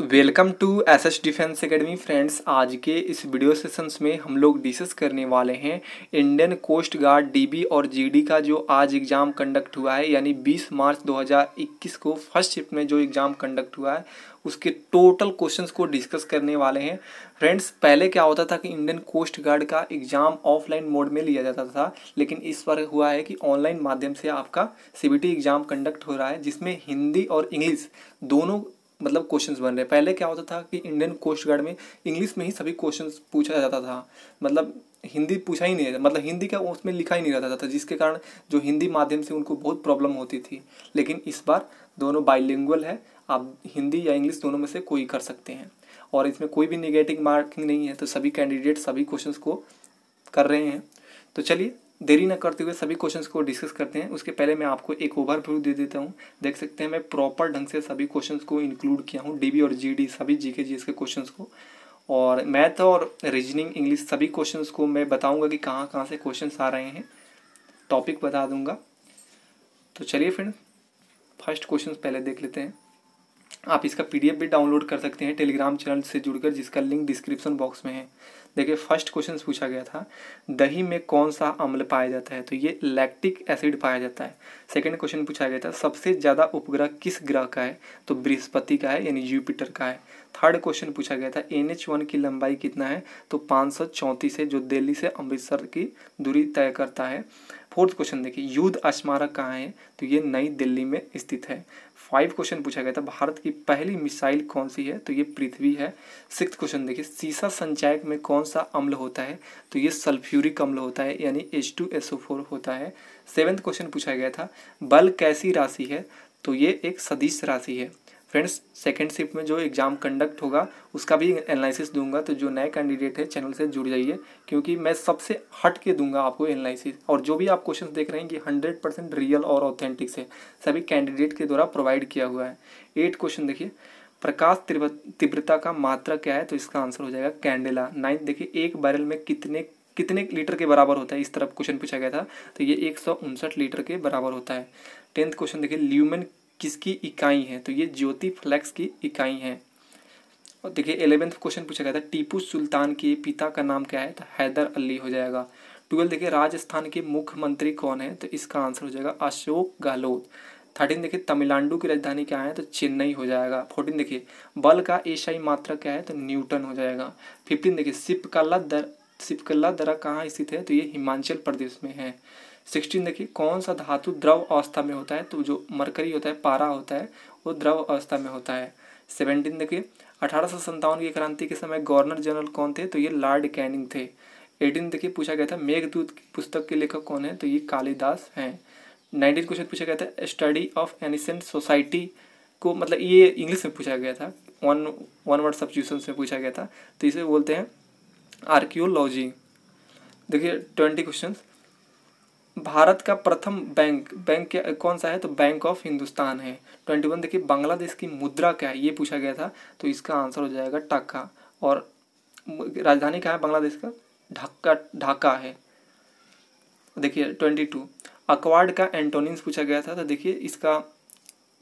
welcome to S S Defence Academy friends आज के इस वीडियो सेशंस में हम लोग डिस्कस करने वाले हैं इंडियन कोस्ट गार्ड डीबी और जीडी का जो आज एग्ज़ाम कंडक्ट हुआ है यानी 20 मार्च 2021 को फर्स्ट शिफ्ट में जो एग्ज़ाम कंडक्ट हुआ है उसके टोटल क्वेश्चंस को डिस्कस करने वाले हैं फ्रेंड्स पहले क्या होता था कि इंडियन कोस्ट गार्ड का एग्ज़ाम ऑफलाइन मोड में लिया जाता था लेकिन इस बार हुआ है कि ऑनलाइन माध्यम से आपका सी एग्ज़ाम कंडक्ट हो रहा है जिसमें हिंदी और इंग्लिश दोनों मतलब क्वेश्चंस बन रहे हैं पहले क्या होता था कि इंडियन कोस्ट गार्ड में इंग्लिश में ही सभी क्वेश्चंस पूछा जाता था मतलब हिंदी पूछा ही नहीं मतलब हिंदी का उसमें लिखा ही नहीं रहता था जिसके कारण जो हिंदी माध्यम से उनको बहुत प्रॉब्लम होती थी लेकिन इस बार दोनों बाइलिंगुअल है आप हिंदी या इंग्लिश दोनों में से कोई कर सकते हैं और इसमें कोई भी निगेटिव मार्किंग नहीं है तो सभी कैंडिडेट सभी क्वेश्चन को कर रहे हैं तो चलिए देरी न करते हुए सभी क्वेश्चंस को डिस्कस करते हैं उसके पहले मैं आपको एक ओवर व्यू दे देता हूँ देख सकते हैं मैं प्रॉपर ढंग से सभी क्वेश्चंस को इंक्लूड किया हूँ डीबी और जीडी सभी जीके जीएस के क्वेश्चंस को और मैथ और रीजनिंग इंग्लिश सभी क्वेश्चंस को मैं बताऊँगा कि कहाँ कहाँ से क्वेश्चन आ रहे हैं टॉपिक बता दूँगा तो चलिए फ्रेंड फर्स्ट क्वेश्चन पहले देख लेते हैं आप इसका पीडीएफ भी डाउनलोड कर सकते हैं टेलीग्राम चैनल से जुड़कर जिसका लिंक डिस्क्रिप्शन बॉक्स में है देखिए फर्स्ट क्वेश्चन पूछा गया था दही में कौन सा अम्ल पाया जाता है तो ये लैक्टिक एसिड पाया जाता है सेकंड क्वेश्चन पूछा गया था सबसे ज़्यादा उपग्रह किस ग्रह का है तो बृहस्पति का है यानी जुपिटर का है थर्ड क्वेश्चन पूछा गया था एन एच वन की लंबाई कितना है तो पाँच सौ चौंतीस है जो दिल्ली से अमृतसर की दूरी तय करता है फोर्थ क्वेश्चन देखिए युद्ध स्मारक कहाँ है तो ये नई दिल्ली में स्थित है फाइव क्वेश्चन पूछा गया था भारत की पहली मिसाइल कौन सी है तो ये पृथ्वी है सिक्स क्वेश्चन देखिए सीसा संचायक में कौन सा अम्ल होता है तो ये सल्फ्यूरिक अम्ल होता है यानी H two S O four होता है सेवन्थ क्वेश्चन पूछा गया था बल कैसी राशि है तो ये एक सदिश राशि है फ्रेंड्स सेकेंड शिफ्ट में जो एग्ज़ाम कंडक्ट होगा उसका भी एनालिसिस दूंगा तो जो नए कैंडिडेट है चैनल से जुड़ जाइए क्योंकि मैं सबसे हट के दूंगा आपको एनालिसिस और जो भी आप क्वेश्चन देख रहे हैं कि हंड्रेड परसेंट रियल और ऑथेंटिक्स से सभी कैंडिडेट के द्वारा प्रोवाइड किया हुआ है एट क्वेश्चन देखिए प्रकाश तीव्रता का मात्रा क्या है तो इसका आंसर हो जाएगा कैंडेला नाइन्थ देखिए एक बैरल में कितने कितने लीटर के बराबर होता है इस तरफ क्वेश्चन पूछा गया था तो ये एक लीटर के बराबर होता है टेंथ क्वेश्चन देखिए ल्यूमेन किसकी इकाई है तो ये ज्योति फ्लैक्स की इकाई है और देखिए एलेवेंथ क्वेश्चन पूछा गया था टीपू सुल्तान के पिता का नाम क्या है तो हैदर अली हो जाएगा ट्वेल्थ देखिए राजस्थान के मुख्यमंत्री कौन है तो इसका आंसर हो जाएगा अशोक गहलोत थर्टीन देखिए तमिलनाडु की राजधानी क्या है तो चेन्नई हो जाएगा फोर्टीन देखिए बल का एशियाई मात्रा क्या है तो न्यूटन हो जाएगा फिफ्टीन देखिए सिपकला दर सिपकला दरा कहाँ स्थित है तो ये हिमाचल प्रदेश में है सिक्सटीन देखिए कौन सा धातु द्रव अवस्था में होता है तो जो मरकरी होता है पारा होता है वो द्रव अवस्था में होता है सेवनटीन देखिए अठारह की क्रांति के समय गवर्नर जनरल कौन थे तो ये लॉर्ड कैनिंग थे एटीन देखिए पूछा गया था मेघदूत पुस्तक के लेखक कौन है तो ये कालिदास हैं नाइनटीन क्वेश्चन पूछा गया था स्टडी ऑफ एनिसेंट सोसाइटी को मतलब ये इंग्लिश में पूछा गया था वन वन वर्ड सब्ज्यूशन में पूछा गया था तो इसे बोलते हैं आर्क्योलॉजी देखिए ट्वेंटी क्वेश्चन भारत का प्रथम बैंक बैंक कौन सा है तो बैंक ऑफ हिंदुस्तान है ट्वेंटी वन देखिए बांग्लादेश की मुद्रा क्या है ये पूछा गया था तो इसका आंसर हो जाएगा टाका और राजधानी क्या है बांग्लादेश का ढाका ढाका है देखिए ट्वेंटी टू अक्वाड का एंटोनिम्स पूछा गया था तो देखिए इसका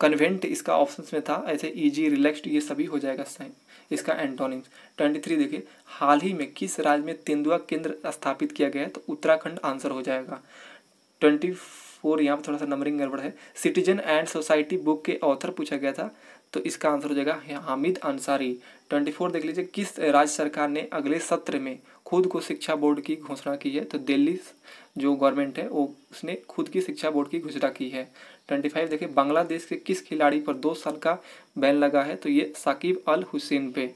कन्वेंट इसका ऑप्शन में था ऐसे ईजी रिलैक्स्ड ये सभी हो जाएगा साइन इसका एंटोनिम्स ट्वेंटी थ्री देखिए हाल ही में किस राज्य में तेंदुआ केंद्र स्थापित किया गया है तो उत्तराखंड आंसर हो जाएगा ट्वेंटी फोर यहाँ पर थोड़ा सा नंबरिंग गड़बड़ है सिटीजन एंड सोसाइटी बुक के ऑथर पूछा गया था तो इसका आंसर हो जाएगा हामिद अंसारी ट्वेंटी फोर देख लीजिए किस राज्य सरकार ने अगले सत्र में खुद को शिक्षा बोर्ड की घोषणा की है तो दिल्ली जो गवर्नमेंट है वो उसने खुद की शिक्षा बोर्ड की घोषणा की है ट्वेंटी फाइव देखिए बांग्लादेश के किस खिलाड़ी पर दो साल का बैन लगा है तो ये साकिब अल हुसैन पे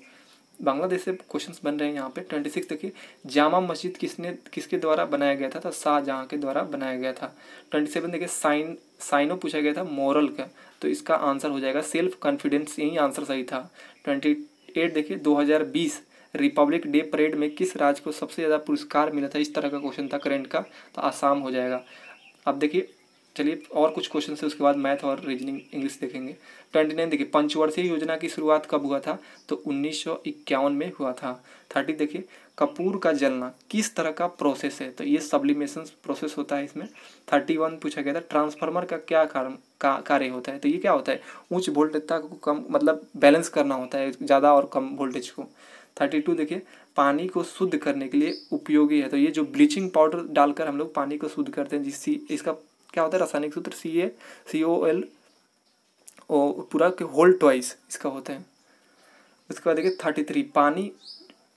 बांग्लादेश से क्वेश्चंस बन रहे हैं यहाँ पे ट्वेंटी सिक्स देखिए जामा मस्जिद किसने किसके द्वारा बनाया गया था तो शाहजहाँ के द्वारा बनाया गया था ट्वेंटी सेवन देखिए साइन साइनो पूछा गया था मॉरल का तो इसका आंसर हो जाएगा सेल्फ कॉन्फिडेंस यही आंसर सही था ट्वेंटी एट देखिए दो हज़ार बीस रिपब्लिक डे परेड में किस राज्य को सबसे ज़्यादा पुरस्कार मिला था इस तरह का क्वेश्चन था करेंट का तो आसाम हो जाएगा अब देखिए चलिए और कुछ क्वेश्चन है उसके बाद मैथ और रीजनिंग इंग्लिश देखेंगे ट्वेंटी नाइन देखिए पंचवर्षीय योजना की शुरुआत कब हुआ था तो उन्नीस सौ इक्यावन में हुआ था थर्टी देखिए कपूर का जलना किस तरह का प्रोसेस है तो ये सब्लिमेशन प्रोसेस होता है इसमें थर्टी वन पूछा गया था ट्रांसफार्मर का क्या कारण का कार्य होता है तो ये क्या होता है उच्च वोल्टेजता को कम मतलब बैलेंस करना होता है ज़्यादा और कम वोल्टेज को थर्टी टू देखिए पानी को शुद्ध करने के लिए उपयोगी है तो ये जो ब्लीचिंग पाउडर डालकर हम लोग पानी को शुद्ध करते हैं जिससे इसका क्या होता है रासायनिक सूत्र सी ए सी ओ एल ओ पूरा के होल ट्वाइस इसका होता है उसके बाद देखिए थर्टी थ्री पानी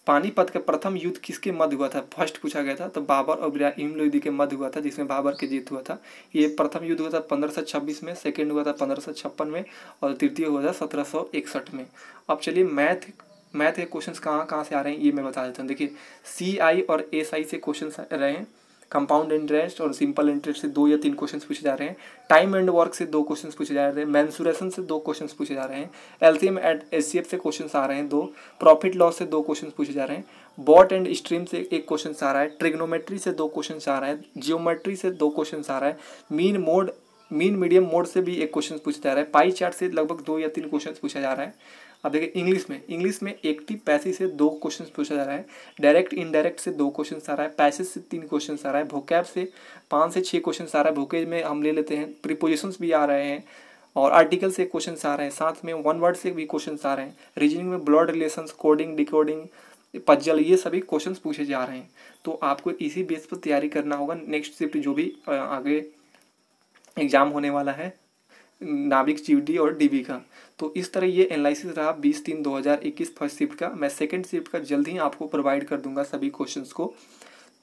पानीपत का प्रथम युद्ध किसके मध्य हुआ था फर्स्ट पूछा गया था तो बाबर और इब्राहिम लोदी के मध्य हुआ था जिसमें बाबर के जीत हुआ था ये प्रथम युद्ध हुआ था पंद्रह सौ छब्बीस में सेकेंड हुआ था पंद्रह सौ छप्पन में और तृतीय हुआ था सत्रह सौ इकसठ में अब चलिए मैथ मैथ के क्वेश्चन कहाँ कहाँ से आ रहे हैं ये मैं बता देता हूँ देखिए सी आई और एस आई से क्वेश्चन रहे हैं कंपाउंड इंटरेस्ट और सिंपल इंटरेस्ट से दो या तीन क्वेश्चन पूछे जा रहे हैं टाइम एंड वर्क से दो क्वेश्चन पूछे जा रहे हैं मैंसुरेशन से दो क्वेश्चन पूछे जा रहे हैं L C M eight S C F से क्वेश्चन आ रहे हैं दो प्रॉफिट लॉस से दो क्वेश्चन पूछे जा रहे हैं बॉट एंड स्ट्रीम से एक क्वेश्चन आ रहा है ट्रिग्नोमेट्री से दो क्वेश्चन आ रहा है जियोमेट्री से दो क्वेश्चन आ रहा है mean mode mean medium mode से भी एक क्वेश्चन पूछा जा रहा है पाई चार्ट से लगभग दो या तीन क्वेश्चन पूछा जा रहा है अब देखिए इंग्लिश में इंग्लिश में एक्टिव पैसिव से दो क्वेश्चन पूछा जा रहा है डायरेक्ट इनडायरेक्ट से दो क्वेश्चन आ रहा है पैसेज से तीन क्वेश्चन आ रहा है भोकैब से पाँच से छः क्वेश्चन आ रहा है भोकेज में हम ले लेते हैं प्रीपोजिशंस भी आ रहे हैं और आर्टिकल से क्वेश्चन आ रहे हैं साथ में वन वर्ड से भी क्वेश्चन आ रहे हैं रीजनिंग में blood relation coding decoding puzzle ये सभी क्वेश्चन पूछे जा रहे हैं तो आपको इसी बेस पर तैयारी करना होगा नेक्स्ट शिफ्ट जो भी आगे एग्ज़ाम होने वाला है नाविक डी और डीबी का तो इस तरह ये एनालिसिस रहा बीस तीन दो हज़ार इक्कीस फर्स्ट शिफ्ट का मैं सेकंड शिफ्ट का जल्द ही आपको प्रोवाइड कर दूंगा सभी क्वेश्चंस को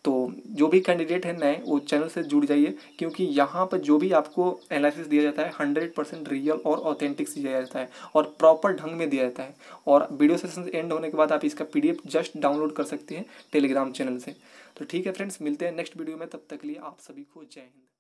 तो जो भी कैंडिडेट है नए वो चैनल से जुड़ जाइए क्योंकि यहाँ पर जो भी आपको एनालिसिस दिया जाता है हंड्रेड परसेंट रियल और ऑथेंटिक से दिया जाता है और प्रॉपर ढंग में दिया जाता है और वीडियो सेशन एंड होने के बाद आप इसका पीडीएफ जस्ट डाउनलोड कर सकते हैं टेलीग्राम चैनल से तो ठीक है फ्रेंड्स मिलते हैं नेक्स्ट वीडियो में तब तक लिए आप सभी को जय हिंद